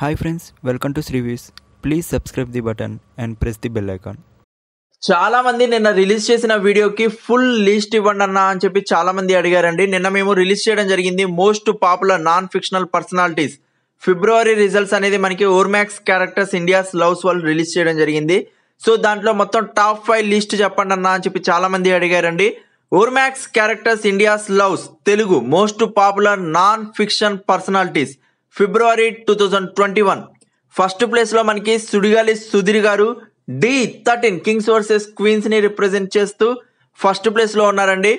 hi friends welcome to శ్రీవీస్ please subscribe the button and press the bell icon చాలా మంది నిన్న release చేసిన వీడియోకి ఫుల్ లిస్ట్ ఇవ్వండి అన్న అని చెప్పి చాలా మంది అడిగారండి నిన్న మేము రిలీజ్ చేయడం జరిగింది most popular non fictional personalities February results అనేది మనకి ఓర్మాక్స్ క్యారెక్టర్స్ ఇండియాస్ లవ్స్ వాళ్ళు రిలీజ్ చేయడం జరిగింది సో దాంట్లో మొత్తం టాప్ ఫైవ్ లిస్ట్ చెప్పండి అన్న అని చెప్పి చాలా మంది అడిగారండి Ormax characters India's loves Telugu most popular non fiction personalities February two thousand twenty one first ప్లేస్లో మనకి సుడిగాలి సుధీర్ గారు డి థర్టీన్ కింగ్స్ వర్సెస్ క్వీన్స్ని రిప్రజెంట్ చేస్తూ ఫస్ట్ ప్లేస్లో ఉన్నారండి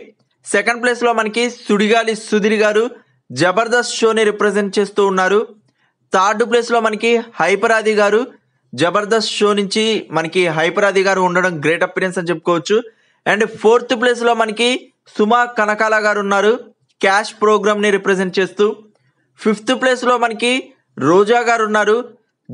సెకండ్ ప్లేస్లో మనకి సుడిగాలి సుధీర్ గారు జబర్దస్త్ షోని రిప్రజెంట్ చేస్తూ ఉన్నారు థర్డ్ ప్లేస్లో మనకి హైపరాది గారు జబర్దస్త్ షో నుంచి మనకి హైపరాది గారు ఉండడం గ్రేట్ అపీరియన్స్ అని చెప్పుకోవచ్చు అండ్ ఫోర్త్ ప్లేస్లో మనకి సుమా కనకాల గారు ఉన్నారు క్యాష్ ప్రోగ్రామ్ని రిప్రజెంట్ చేస్తూ ఫిఫ్త్ ప్లేస్లో మనకి రోజా గారు ఉన్నారు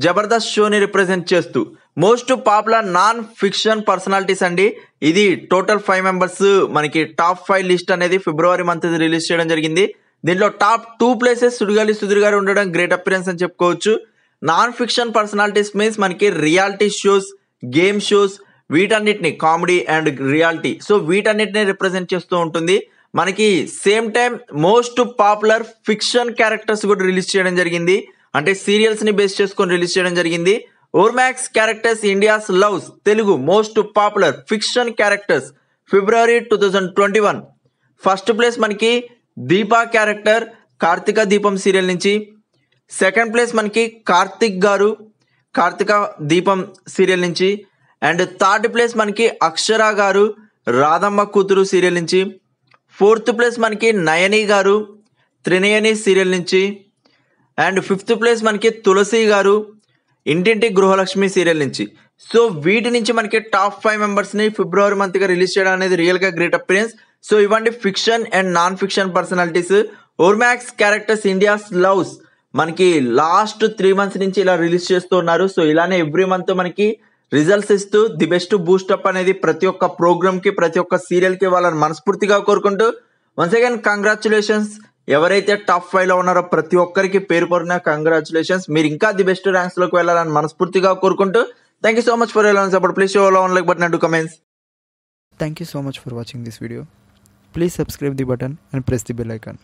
జబర్దస్త్ షోని రిప్రజెంట్ చేస్తూ most popular non fiction personalities అండి ఇది టోటల్ ఫైవ్ మెంబర్స్ మనకి టాప్ ఫైవ్ లిస్ట్ అనేది ఫిబ్రవరి మంత్ రిలీజ్ చేయడం జరిగింది దీంట్లో top two places Sudigali Sudheer గారు ఉండడం గ్రేట్ అపిరెన్స్ అని చెప్పుకోవచ్చు నాన్ ఫిక్షన్ పర్సనాలిటీస్ మీన్స్ మనకి రియాలిటీ షోస్ గేమ్ షోస్ వీటన్నిటిని కామెడీ అండ్ రియాలిటీ సో వీటన్నిటిని రిప్రజెంట్ చేస్తూ ఉంటుంది మనకి same time most popular fiction characters కూడా రిలీజ్ చేయడం జరిగింది అంటే సీరియల్స్ని బేస్ చేసుకొని రిలీజ్ చేయడం జరిగింది Ormax characters India's loves Telugu most popular fiction characters February two thousand twenty one first place మనకి దీపా క్యారెక్టర్ కార్తిక దీపం సీరియల్ నుంచి సెకండ్ ప్లేస్ మనకి కార్తిక్ గారు కార్తిక దీపం సీరియల్ నుంచి అండ్ థర్డ్ ప్లేస్ మనకి అక్షర గారు రాధమ్మ కూతురు సీరియల్ నుంచి ఫోర్త్ ప్లేస్ మనకి నయని గారు త్రినయని సీరియల్ నుంచి అండ్ ఫిఫ్త్ ప్లేస్ మనకి తులసి గారు ఇంటింటి గృహలక్ష్మి సీరియల్ నుంచి సో వీటి నుంచి మనకి టాప్ ఫైవ్ మెంబర్స్ని ఫిబ్రవరి మంత్గా రిలీజ్ చేయడం అనేది రియల్గా గ్రేట్ అపీరియన్స్ సో ఇవ్వండి fiction and non fiction personalities Ormax characters India's loves మనకి లాస్ట్ త్రీ మంత్స్ నుంచి ఇలా రిలీజ్ చేస్తూ ఉన్నారు సో ఇలానే ఎవ్రీ మంత్ మనకి రిజల్ట్స్ ఇస్తూ ది బెస్ట్ బూస్టప్ అనేది ప్రతి ఒక్క కి ప్రతి ఒక్క సీరియల్కి వాళ్ళని మనస్ఫూర్తిగా కోరుకుంటూ వన్స్ అగైన్ కంగ్రాచులేషన్స్ ఎవరైతే టాప్ లో ఉన్నారో ప్రతి ఒక్కరికి పేరు కొరిన కంగ్రాచులేషన్స్ మీరు ఇంకా ది బెస్ట్ లోకి వెళ్ళాలని మనస్ఫూర్తిగా కోరుకుంటూ thank you so much for ఎలా support please show like like comments thank you so much for watching this video please subscribe the button and press the bell icon